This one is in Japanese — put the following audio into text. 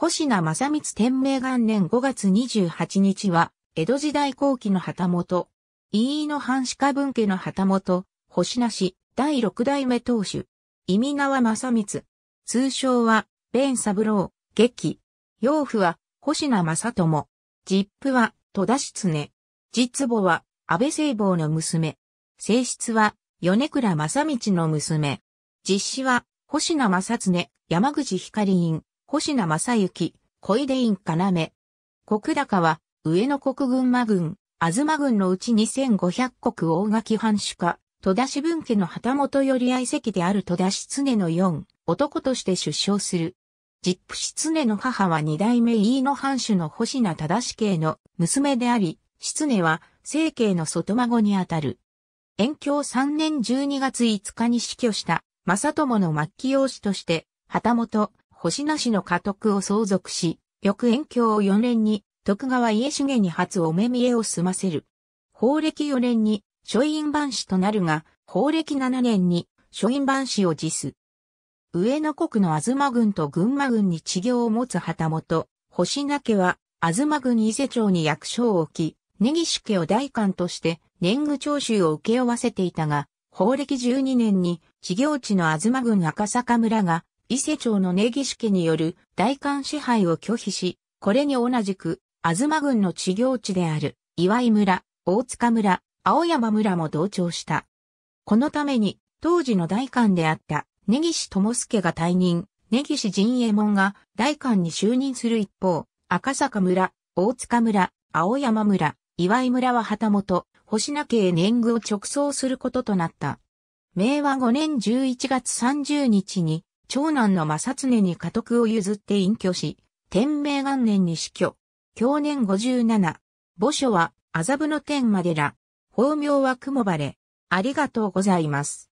星名正光天明元年5月28日は、江戸時代後期の旗本、飯野藩士家分家の旗本、星名氏、第六代目当主、意味川正光、通称は、弁三郎、劇、養父は、星名正友、実父は、戸田室根、実母は、安倍聖坊の娘、正室は、米倉正道の娘、実子は、星名正常、山口光院、星名正幸、小出院要。国高は、上野国群馬軍、東軍のうち2500国大垣藩主家、戸田氏分家の旗本より愛席である戸田氏常の4、男として出生する。実父氏常の母は二代目飯野藩主の星名忠氏系の娘であり、氏常は、生家の外孫にあたる。延享3年12月5日に死去した、正友の末期養子として、旗本、星名氏の家督を相続し、翌延享4年に徳川家重に初お目見えを済ませる。法暦4年に書院番士となるが、法暦7年に書院番士を辞す。上野国の東軍と群馬軍に治業を持つ旗本、星名家は、東軍伊勢町に役所を置き、根岸家を代官として年貢徴収を請け負わせていたが、法暦12年に、事業地の東郡赤坂村が伊勢町の根岸家による大官支配を拒否し、これに同じく、東郡の治療地である岩井村、大塚村、青山村も同調した。このために、当時の大官であった根岸智介が退任、根岸陣営衛門が大官に就任する一方、赤坂村、大塚村、青山村、岩井村は旗本、星名家へ年貢を直送することとなった。明和5年11月30日に長男の正常に家督を譲って隠居し、天明元年に死去。去年57。墓所は麻布の天までら。法名は雲晴れ。ありがとうございます。